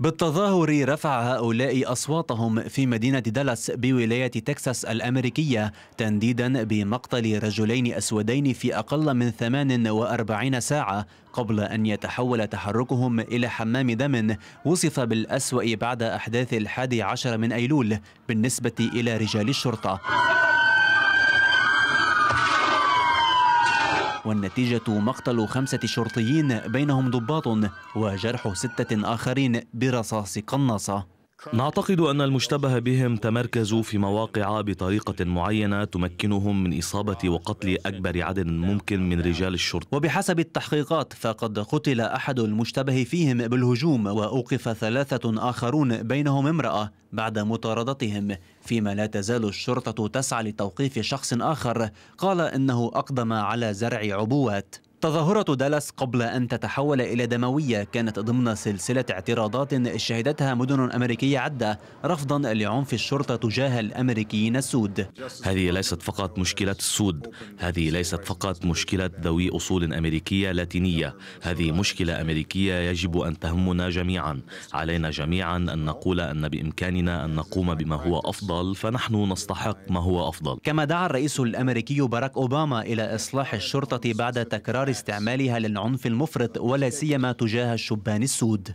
بالتظاهر رفع هؤلاء أصواتهم في مدينة دالاس بولاية تكساس الأمريكية تنديدا بمقتل رجلين أسودين في أقل من 48 ساعة قبل أن يتحول تحركهم إلى حمام دم وصف بالأسوأ بعد أحداث الحادي عشر من أيلول بالنسبة إلى رجال الشرطة والنتيجة مقتل خمسة شرطيين بينهم ضباط وجرح ستة آخرين برصاص قناصة نعتقد أن المشتبه بهم تمركزوا في مواقع بطريقة معينة تمكنهم من إصابة وقتل أكبر عدد ممكن من رجال الشرطة وبحسب التحقيقات فقد قتل أحد المشتبه فيهم بالهجوم وأوقف ثلاثة آخرون بينهم امرأة بعد مطاردتهم فيما لا تزال الشرطة تسعى لتوقيف شخص آخر قال إنه أقدم على زرع عبوات تظاهرة دالاس قبل أن تتحول إلى دموية كانت ضمن سلسلة اعتراضات شهدتها مدن أمريكية عدة رفضا لعنف الشرطة تجاه الأمريكيين السود هذه ليست فقط مشكلة السود هذه ليست فقط مشكلة ذوي أصول أمريكية لاتينية هذه مشكلة أمريكية يجب أن تهمنا جميعا علينا جميعا أن نقول أن بإمكاننا أن نقوم بما هو أفضل فنحن نستحق ما هو أفضل كما دعا الرئيس الأمريكي باراك أوباما إلى إصلاح الشرطة بعد تكرار استعمالها للعنف المفرط ولا سيما تجاه الشبان السود